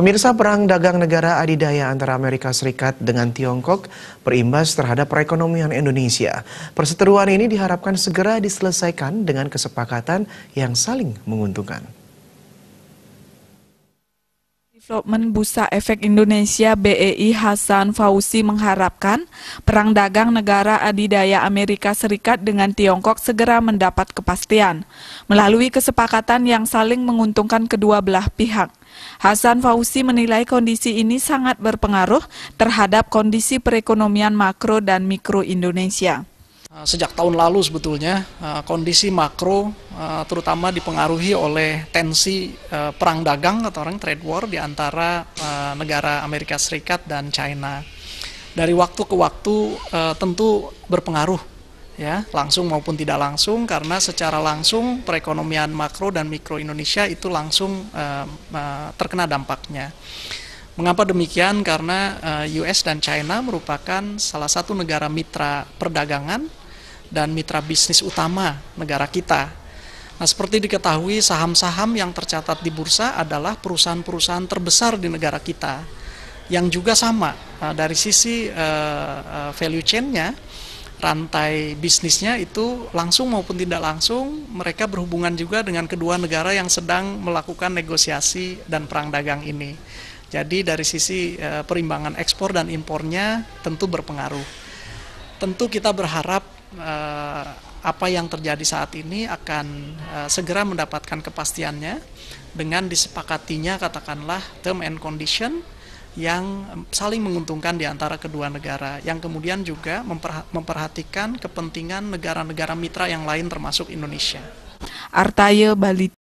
Pemirsa perang dagang negara adidaya antara Amerika Serikat dengan Tiongkok berimbas terhadap perekonomian Indonesia. Perseteruan ini diharapkan segera diselesaikan dengan kesepakatan yang saling menguntungkan. Development Bursa Efek Indonesia BEI Hasan Fauzi mengharapkan perang dagang negara adidaya Amerika Serikat dengan Tiongkok segera mendapat kepastian melalui kesepakatan yang saling menguntungkan kedua belah pihak. Hasan Fauzi menilai kondisi ini sangat berpengaruh terhadap kondisi perekonomian makro dan mikro Indonesia. Eh, sejak tahun lalu sebetulnya eh, kondisi makro eh, terutama dipengaruhi oleh tensi perang dagang atau orang trade war di antara negara Amerika Serikat dan China. Dari waktu ke waktu tentu berpengaruh ya langsung maupun tidak langsung karena secara langsung perekonomian makro dan mikro Indonesia itu langsung terkena dampaknya. Mengapa demikian? Karena US dan China merupakan salah satu negara mitra perdagangan dan mitra bisnis utama negara kita. Nah, seperti diketahui, saham-saham yang tercatat di bursa adalah perusahaan-perusahaan terbesar di negara kita, yang juga sama nah, dari sisi uh, value chain-nya, rantai bisnisnya itu langsung maupun tidak langsung, mereka berhubungan juga dengan kedua negara yang sedang melakukan negosiasi dan perang dagang ini. Jadi, dari sisi uh, perimbangan ekspor dan impornya tentu berpengaruh. Tentu, kita berharap uh, apa yang terjadi saat ini akan uh, segera mendapatkan kepastiannya dengan disepakatinya katakanlah term and condition yang saling menguntungkan di antara kedua negara yang kemudian juga memperhatikan kepentingan negara-negara mitra yang lain termasuk Indonesia. Artaya Bali